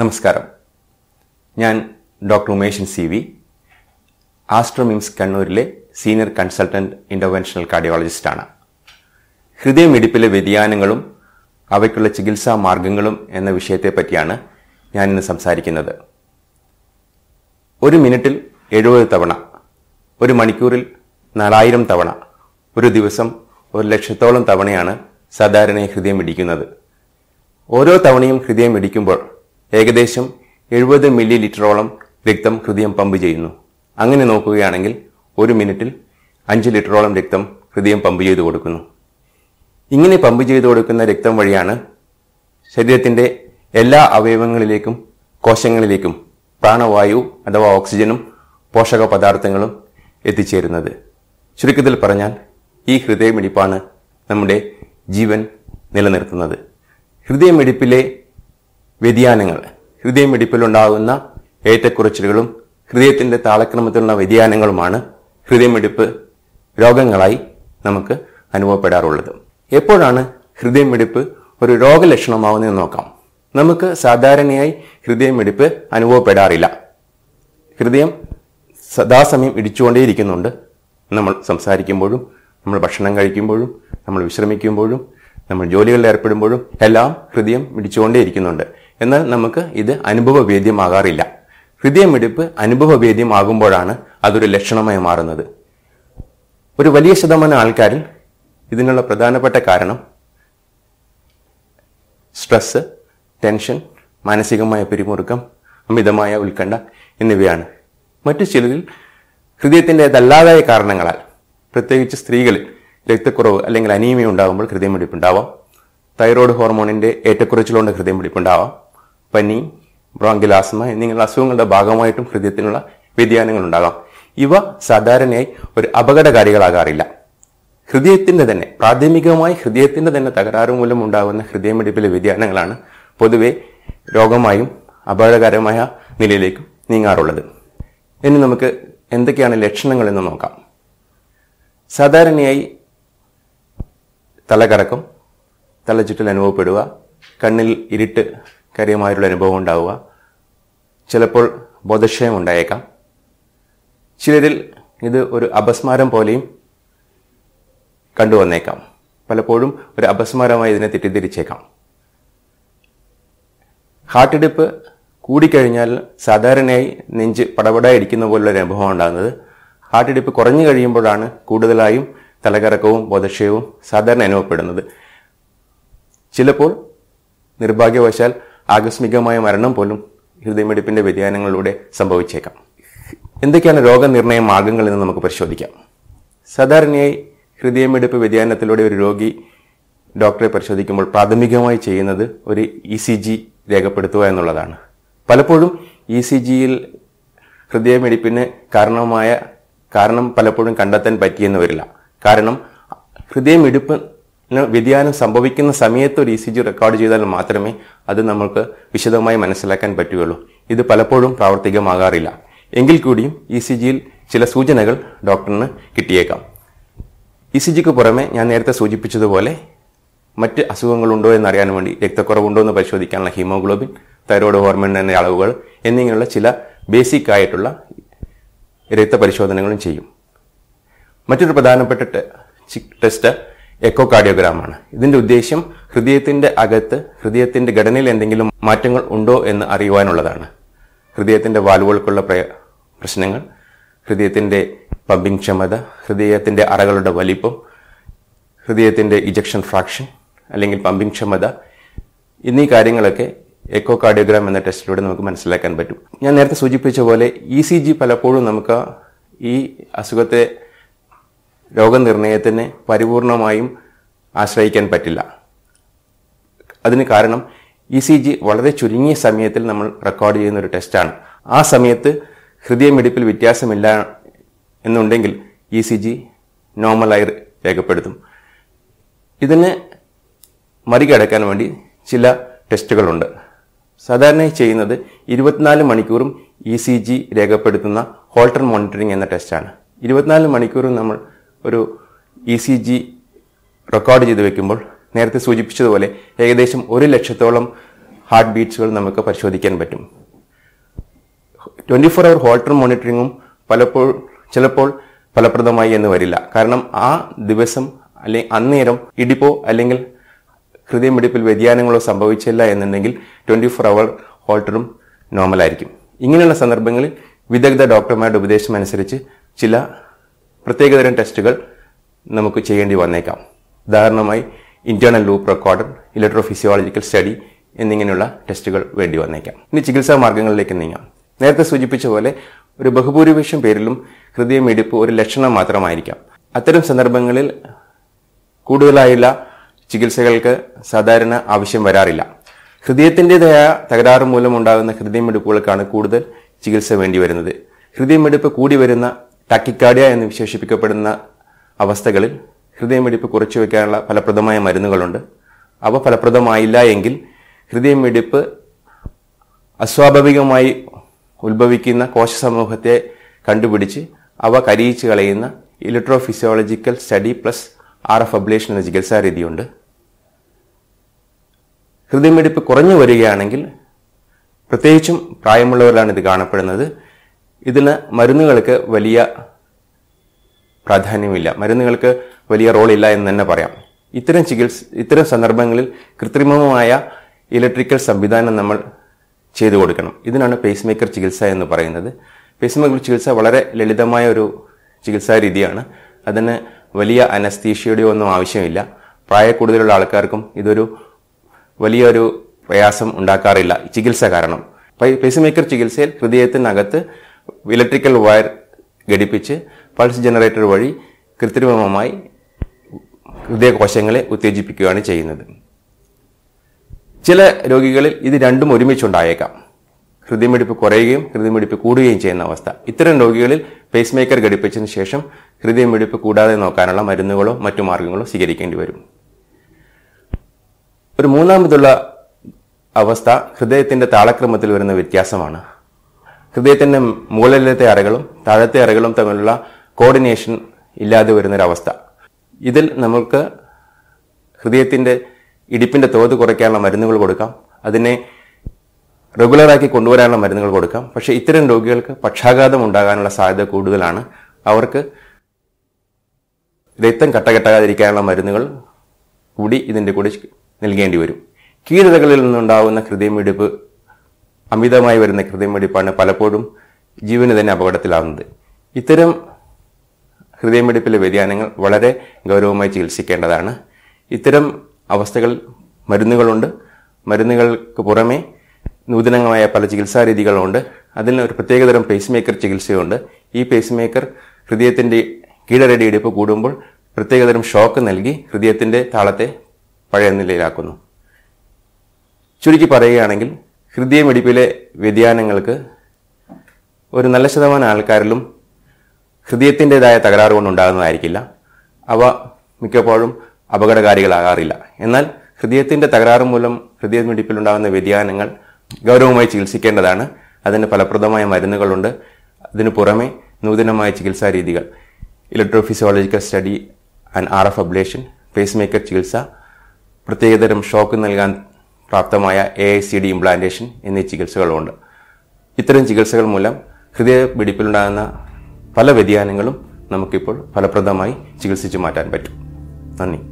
നമസ്കാരം ഞാൻ doctor Umeshan C V Aster MIMS കണ്ണൂരിലെ സീനിയർ കൺസൾട്ടൻറ്റ് ഇൻ്റർവെൻഷണൽ കാർഡിയോളജിസ്റ്റാണ് ഹൃദയമിടിപ്പിലെ വ്യതിയാനങ്ങളും അവയ്ക്കുള്ള ചികിത്സാ മാർഗങ്ങളും എന്ന വിഷയത്തെപ്പറ്റിയാണ് ഞാൻ ഇന്ന് സംസാരിക്കുന്നത് ഒരു മിനിറ്റിൽ എഴുപത് തവണ ഒരു മണിക്കൂറിൽ നാലായിരം തവണ ഒരു ദിവസം ഒരു ലക്ഷത്തോളം തവണയാണ് സാധാരണ ഹൃദയം ഇടിക്കുന്നത് ഓരോ തവണയും ഹൃദയം ഇടിക്കുമ്പോൾ ഏകദേശം എഴുപത് മില്ലി ലിറ്ററോളം രക്തം ഹൃദയം പമ്പ് ചെയ്യുന്നു അങ്ങനെ നോക്കുകയാണെങ്കിൽ ഒരു മിനിറ്റിൽ അഞ്ച് ലിറ്ററോളം രക്തം ഹൃദയം പമ്പ് ചെയ്തു കൊടുക്കുന്നു ഇങ്ങനെ പമ്പ് ചെയ്തു കൊടുക്കുന്ന രക്തം വഴിയാണ് ശരീരത്തിൻ്റെ എല്ലാ അവയവങ്ങളിലേക്കും കോശങ്ങളിലേക്കും പ്രാണവായു അഥവാ ഓക്സിജനും പോഷക പദാർത്ഥങ്ങളും എത്തിച്ചേരുന്നത് ചുരുക്കത്തിൽ പറഞ്ഞാൽ ഈ ഹൃദയമിടിപ്പാണ് നമ്മുടെ ജീവൻ നിലനിർത്തുന്നത് ഹൃദയമിടിപ്പിലെ വ്യതിയാനങ്ങൾ ഹൃദയമിടിപ്പിലുണ്ടാകുന്ന ഏറ്റക്കുറച്ചിലുകളും ഹൃദയത്തിൻ്റെ താളക്രമത്തിലുള്ള വ്യതിയാനങ്ങളുമാണ് ഹൃദയമിടിപ്പ് രോഗങ്ങളായി നമുക്ക് അനുഭവപ്പെടാറുള്ളത് എപ്പോഴാണ് ഹൃദയമിടിപ്പ് ഒരു രോഗലക്ഷണമാവുന്നതെന്ന് നോക്കാം നമുക്ക് സാധാരണയായി ഹൃദയമിടിപ്പ് അനുഭവപ്പെടാറില്ല ഹൃദയം സദാസമയം ഇടിച്ചുകൊണ്ടേയിരിക്കുന്നുണ്ട് നമ്മൾ സംസാരിക്കുമ്പോഴും നമ്മൾ ഭക്ഷണം കഴിക്കുമ്പോഴും നമ്മൾ വിശ്രമിക്കുമ്പോഴും നമ്മൾ ജോലികളിൽ ഏർപ്പെടുമ്പോഴും എല്ലാം ഹൃദയം ഇടിച്ചുകൊണ്ടേയിരിക്കുന്നുണ്ട് എന്നാൽ നമുക്ക് ഇത് അനുഭവവേദ്യമാകാറില്ല ഹൃദയമിടിപ്പ് അനുഭവവേദ്യമാകുമ്പോഴാണ് അതൊരു ലക്ഷണമായി മാറുന്നത് ഒരു വലിയ ശതമാനം ആൾക്കാരിൽ ഇതിനുള്ള പ്രധാനപ്പെട്ട കാരണം സ്ട്രെസ് ടെൻഷൻ മാനസികമായ പിരിമുറുക്കം അമിതമായ ഉത്കണ്ഠ എന്നിവയാണ് മറ്റു ചിലരിൽ ഹൃദയത്തിൻ്റെതല്ലാതായ കാരണങ്ങളാൽ പ്രത്യേകിച്ച് സ്ത്രീകളിൽ രക്തക്കുറവ് അല്ലെങ്കിൽ അനീമിയ ഉണ്ടാകുമ്പോൾ ഹൃദയമിടിപ്പുണ്ടാവാം തൈറോയ്ഡ് ഹോർമോണിൻ്റെ ഏറ്റക്കുറച്ചിലുകൊണ്ട് ഹൃദയമിടിപ്പുണ്ടാവാം പനി ബ്രോങ്കിൽ ആസ്മ എന്നിങ്ങനെയുള്ള അസുഖങ്ങളുടെ ഭാഗമായിട്ടും ഹൃദയത്തിനുള്ള വ്യതിയാനങ്ങൾ ഉണ്ടാകാം ഇവ സാധാരണയായി ഒരു അപകടകാരികളാകാറില്ല ഹൃദയത്തിന്റെ തന്നെ പ്രാഥമികമായി ഹൃദയത്തിന്റെ തന്നെ തകരാറ് മൂലം ഉണ്ടാകുന്ന ഹൃദയമിടിപ്പിലെ വ്യതിയാനങ്ങളാണ് പൊതുവെ രോഗമായും അപകടകരമായ നിലയിലേക്കും നീങ്ങാറുള്ളത് ഇനി നമുക്ക് എന്തൊക്കെയാണ് ലക്ഷണങ്ങൾ എന്ന് നോക്കാം സാധാരണയായി തലകറക്കം തലചുറ്റൽ അനുഭവപ്പെടുക കണ്ണിൽ ഇരുട്ട് കാര്യമായിട്ടുള്ള അനുഭവം ഉണ്ടാവുക ചിലപ്പോൾ ബോധക്ഷയം ഉണ്ടായേക്കാം ചിലരിൽ ഇത് ഒരു അപസ്മാരം പോലെയും കണ്ടുവന്നേക്കാം പലപ്പോഴും ഒരു അപസ്മാരമായി ഇതിനെ തെറ്റിദ്ധരിച്ചേക്കാം ഹാർട്ടിടിപ്പ് കൂടിക്കഴിഞ്ഞാൽ സാധാരണയായി നെഞ്ച് പടപടായിരിക്കുന്ന പോലുള്ള ഒരു അനുഭവം ഉണ്ടാകുന്നത് ഹാർട്ടിടിപ്പ് കുറഞ്ഞു കഴിയുമ്പോഴാണ് കൂടുതലായും തലകറക്കവും ബോധക്ഷയവും സാധാരണ അനുഭവപ്പെടുന്നത് ചിലപ്പോൾ നിർഭാഗ്യവശാൽ ആകസ്മികമായ മരണം പോലും ഹൃദയമിടിപ്പിന്റെ വ്യതിയാനങ്ങളിലൂടെ സംഭവിച്ചേക്കാം എന്തൊക്കെയാണ് രോഗനിർണയ മാർഗങ്ങൾ എന്ന് നമുക്ക് പരിശോധിക്കാം സാധാരണയായി ഹൃദയമിടിപ്പ് വ്യതിയാനത്തിലൂടെ ഒരു രോഗി ഡോക്ടറെ പരിശോധിക്കുമ്പോൾ പ്രാഥമികമായി ചെയ്യുന്നത് ഒരു ഇ സി ജി രേഖപ്പെടുത്തുക എന്നുള്ളതാണ് പലപ്പോഴും ഇ സി ജിയിൽ ഹൃദയമിടിപ്പിന് കാരണമായ കാരണം പലപ്പോഴും കണ്ടെത്താൻ പറ്റിയെന്ന് വരില്ല കാരണം ഹൃദയമിടിപ്പ് വ്യതിയാനം സംഭവിക്കുന്ന സമയത്ത് ഒരു ഇ സി ജി റെക്കോർഡ് ചെയ്താൽ മാത്രമേ അത് നമുക്ക് വിശദമായി മനസ്സിലാക്കാൻ പറ്റുകയുള്ളൂ ഇത് പലപ്പോഴും പ്രാവർത്തികമാകാറില്ല എങ്കിൽ കൂടിയും ഇ e സി ജിയിൽ ചില സൂചനകൾ ഡോക്ടറിന് കിട്ടിയേക്കാം ഇ e സി ജിക്ക് പുറമെ ഞാൻ നേരത്തെ സൂചിപ്പിച്ചതുപോലെ മറ്റ് അസുഖങ്ങളുണ്ടോ എന്നറിയാൻ വേണ്ടി രക്തക്കുറവുണ്ടോ എന്ന് പരിശോധിക്കാനുള്ള ഹീമോഗ്ലോബിൻ തൈറോയ്ഡ് ഹോർമോണിൻ്റെ അളവുകൾ എന്നിങ്ങനെയുള്ള ചില ബേസിക് ആയിട്ടുള്ള രക്തപരിശോധനകളും ചെയ്യും മറ്റൊരു പ്രധാനപ്പെട്ട ടെസ്റ്റ് എക്കോ കാർഡിയോഗ്രാമാണ് ഇതിന്റെ ഉദ്ദേശ്യം ഹൃദയത്തിന്റെ അകത്ത് ഹൃദയത്തിന്റെ ഘടനയിൽ എന്തെങ്കിലും മാറ്റങ്ങൾ ഉണ്ടോ എന്ന് അറിയുവാനുള്ളതാണ് ഹൃദയത്തിന്റെ വാൽവുകൾക്കുള്ള പ്രശ്നങ്ങൾ ഹൃദയത്തിന്റെ പമ്പിംഗ് ക്ഷമത ഹൃദയത്തിന്റെ അറകളുടെ വലിപ്പം ഹൃദയത്തിന്റെ ഇജക്ഷൻ ഫ്രാക്ഷൻ അല്ലെങ്കിൽ പമ്പിംഗ് ക്ഷമത എന്നീ കാര്യങ്ങളൊക്കെ എക്കോ കാർഡിയോഗ്രാം എന്ന ടെസ്റ്റിലൂടെ നമുക്ക് മനസ്സിലാക്കാൻ പറ്റും ഞാൻ നേരത്തെ സൂചിപ്പിച്ച പോലെ ഇ സി ജി പലപ്പോഴും നമുക്ക് ഈ അസുഖത്തെ രോഗനിർണയത്തിന് പരിപൂർണമായും ആശ്രയിക്കാൻ പറ്റില്ല അതിന് കാരണം ഇ സി ജി വളരെ ചുരുങ്ങിയ സമയത്തിൽ നമ്മൾ റെക്കോർഡ് ചെയ്യുന്ന ഒരു ടെസ്റ്റാണ് ആ സമയത്ത് ഹൃദയമിടിപ്പിൽ വ്യത്യാസമില്ല എന്നുണ്ടെങ്കിൽ ഇ സി ജി നോർമലായി രേഖപ്പെടുത്തും ഇതിനെ മറികടക്കാൻ വേണ്ടി ചില ടെസ്റ്റുകളുണ്ട് സാധാരണയായി ചെയ്യുന്നത് ഇരുപത്തിനാല് മണിക്കൂറും ഇ സി ജി രേഖപ്പെടുത്തുന്ന ഹോൾട്ടർ മോണിറ്ററിംഗ് എന്ന ടെസ്റ്റാണ് ഇരുപത്തിനാല് മണിക്കൂറും നമ്മൾ ഒരു ഇ സി ജി റെക്കോർഡ് ചെയ്ത് വെക്കുമ്പോൾ നേരത്തെ സൂചിപ്പിച്ചതുപോലെ ഏകദേശം ഒരു ലക്ഷത്തോളം ഹാർട്ട് ബീറ്റ്സുകൾ നമുക്ക് പരിശോധിക്കാൻ പറ്റും ട്വൻറ്റി ഫോർ അവർ ഹോൾട്ടർ മോണിറ്ററിങ്ങും പലപ്പോൾ ചിലപ്പോൾ ഫലപ്രദമായി എന്ന് വരില്ല കാരണം ആ ദിവസം അല്ലെ അന്നേരം ഇടിപ്പോ അല്ലെങ്കിൽ ഹൃദയമിടിപ്പിൽ വ്യതിയാനങ്ങളോ സംഭവിച്ചില്ല എന്നുണ്ടെങ്കിൽ ട്വൻറ്റി ഫോർ അവർ ഹോൾട്ടറും നോർമലായിരിക്കും ഇങ്ങനെയുള്ള സന്ദർഭങ്ങളിൽ വിദഗ്ധ ഡോക്ടർമാരുടെ ഉപദേശം അനുസരിച്ച് ചില പ്രത്യേകതരം ടെസ്റ്റുകൾ നമുക്ക് ചെയ്യേണ്ടി വന്നേക്കാം ഉദാഹരണമായി internal loop recorder electrophysiological study എന്നിങ്ങനെയുള്ള ടെസ്റ്റുകൾ വേണ്ടി വന്നേക്കാം ഇനി ചികിത്സാ മാർഗങ്ങളിലേക്ക് നീങ്ങാം നേരത്തെ സൂചിപ്പിച്ച പോലെ ഒരു ബഹുഭൂരിപക്ഷം പേരിലും ഹൃദയമിടിപ്പ് ഒരു ലക്ഷണം മാത്രമായിരിക്കാം അത്തരം സന്ദർഭങ്ങളിൽ കൂടുതലായുള്ള ചികിത്സകൾക്ക് സാധാരണ ആവശ്യം വരാറില്ല ഹൃദയത്തിൻ്റെതായ തകരാറ് മൂലമുണ്ടാകുന്ന ഹൃദയമിടിപ്പുകൾക്കാണ് കൂടുതൽ ചികിത്സ വേണ്ടി വരുന്നത് ഹൃദയമിടിപ്പ് കൂടി വരുന്ന ടാക്കിക്കാർഡിയ എന്ന് വിശേഷിപ്പിക്കപ്പെടുന്ന അവസ്ഥകളിൽ ഹൃദയമിടിപ്പ് കുറച്ചു വയ്ക്കാനുള്ള ഫലപ്രദമായ മരുന്നുകളുണ്ട് അവ ഫലപ്രദമായില്ല എങ്കിൽ ഹൃദയമിടിപ്പ് അസ്വാഭാവികമായി ഉത്ഭവിക്കുന്ന കോശ സമൂഹത്തെ കണ്ടുപിടിച്ച് അവ കരിയിച്ച് കളയുന്ന electrophysiological study plus R F ablation എന്ന ചികിത്സാ രീതിയുണ്ട് ഹൃദയമിടിപ്പ് കുറഞ്ഞു വരികയാണെങ്കിൽ പ്രത്യേകിച്ചും പ്രായമുള്ളവരിലാണ് ഇത് കാണപ്പെടുന്നത് ഇതിന് മരുന്നുകൾക്ക് വലിയ പ്രാധാന്യമില്ല മരുന്നുകൾക്ക് വലിയ റോളില്ല എന്ന് തന്നെ പറയാം ഇത്തരം ചികിത്സ ഇത്തരം സന്ദർഭങ്ങളിൽ കൃത്രിമമായ ഇലക്ട്രിക്കൽ സംവിധാനം നമ്മൾ ചെയ്തു കൊടുക്കണം ഇതിനാണ് പേസ് മേക്കർ ചികിത്സ എന്ന് പറയുന്നത് പേസ് മേക്കർ ചികിത്സ വളരെ ലളിതമായ ഒരു ചികിത്സാ രീതിയാണ് അതിന് വലിയ അനസ്തീഷ്യയുടെ ഒന്നും ആവശ്യമില്ല പ്രായ കൂടുതലുള്ള ആൾക്കാർക്കും ഇതൊരു വലിയൊരു പ്രയാസം ഉണ്ടാക്കാറില്ല ചികിത്സ കാരണം പേസ് മേക്കർ ചികിത്സയിൽ ഹൃദയത്തിനകത്ത് ഇലക്ട്രിക്കൽ വയർ ഘടിപ്പിച്ച് പൾസ് ജനറേറ്റർ വഴി കൃത്രിമമായി ഹൃദയകോശങ്ങളെ ഉത്തേജിപ്പിക്കുകയാണ് ചെയ്യുന്നത് ചില രോഗികളിൽ ഇത് രണ്ടും ഒരുമിച്ചുണ്ടായേക്കാം ഹൃദയമിടിപ്പ് കുറയുകയും ഹൃദയമിടിപ്പ് കൂടുകയും ചെയ്യുന്ന അവസ്ഥ ഇത്തരം രോഗികളിൽ പേസ് മേക്കർ ഘടിപ്പിച്ചതിന് ശേഷം ഹൃദയമിടിപ്പ് കൂടാതെ നോക്കാനുള്ള മരുന്നുകളോ മറ്റു മാർഗങ്ങളോ സ്വീകരിക്കേണ്ടി വരും ഒരു മൂന്നാമതുള്ള അവസ്ഥ ഹൃദയത്തിന്റെ താളക്രമത്തിൽ വരുന്ന വ്യത്യാസമാണ് ഹൃദയത്തിൻ്റെ മുകളിലത്തെ അറകളും താഴത്തെ അറകളും തമ്മിലുള്ള കോർഡിനേഷൻ ഇല്ലാതെ വരുന്നൊരവസ്ഥ ഇതിൽ നമുക്ക് ഹൃദയത്തിൻ്റെ ഇടിപ്പിൻ്റെ തോത് കുറയ്ക്കാനുള്ള മരുന്നുകൾ കൊടുക്കാം അതിനെ റെഗുലറാക്കി കൊണ്ടുവരാനുള്ള മരുന്നുകൾ കൊടുക്കാം പക്ഷേ ഇത്തരം രോഗികൾക്ക് പക്ഷാഘാതം ഉണ്ടാകാനുള്ള സാധ്യത കൂടുതലാണ് അവർക്ക് രക്തം കട്ടകെട്ടാതിരിക്കാനുള്ള മരുന്നുകൾ കൂടി ഇതിൻ്റെ കൂടെ നൽകേണ്ടി വരും കീഴതകളിൽ നിന്നുണ്ടാകുന്ന ഹൃദയമിടിപ്പ് അമിതമായി വരുന്ന ഹൃദയമിടിപ്പാണ് പലപ്പോഴും ജീവന് തന്നെ അപകടത്തിലാവുന്നത് ഇത്തരം ഹൃദയമിടിപ്പിലെ വ്യതിയാനങ്ങൾ വളരെ ഗൗരവമായി ചികിത്സിക്കേണ്ടതാണ് ഇത്തരം അവസ്ഥകൾ മരുന്നുകളുണ്ട് മരുന്നുകൾക്ക് പുറമേ നൂതനമായ പല ചികിത്സാ രീതികളുണ്ട് അതിന് ഒരു പ്രത്യേകതരം പേസ് മേക്കർ ചികിത്സയുണ്ട് ഈ പേസ് മേക്കർ ഹൃദയത്തിൻ്റെ കീഴരടി എടുപ്പ് കൂടുമ്പോൾ പ്രത്യേകതരം ഷോക്ക് നൽകി ഹൃദയത്തിൻ്റെ താളത്തെ പഴയ നിലയിലാക്കുന്നു ചുരുക്കി പറയുകയാണെങ്കിൽ ഹൃദയമിടിപ്പിലെ വ്യതിയാനങ്ങൾക്ക് ഒരു നല്ല ശതമാനം ആൾക്കാരിലും ഹൃദയത്തിൻ്റെതായ തകരാറ് കൊണ്ടുണ്ടാകുന്നതായിരിക്കില്ല അവ മിക്കപ്പോഴും അപകടകാരികളാകാറില്ല എന്നാൽ ഹൃദയത്തിൻ്റെ തകരാറ് മൂലം ഹൃദയമിടിപ്പിലുണ്ടാകുന്ന വ്യതിയാനങ്ങൾ ഗൗരവമായി ചികിത്സിക്കേണ്ടതാണ് അതിന് ഫലപ്രദമായ മരുന്നുകളുണ്ട് അതിനു പുറമെ നൂതനമായ ചികിത്സാ രീതികൾ electrophysiological study and R F ablation pacemaker ചികിത്സ പ്രത്യേകതരം ഷോക്ക് നൽകാൻ പ്രാപ്തമായ A I C D implantation എന്നീ ചികിത്സകളുമുണ്ട് ഇത്തരം ചികിത്സകൾ മൂലം ഹൃദയപിടിപ്പിലുണ്ടാകുന്ന പല വ്യതിയാനങ്ങളും നമുക്കിപ്പോൾ ഫലപ്രദമായി ചികിത്സിച്ചു മാറ്റാൻ പറ്റും നന്ദി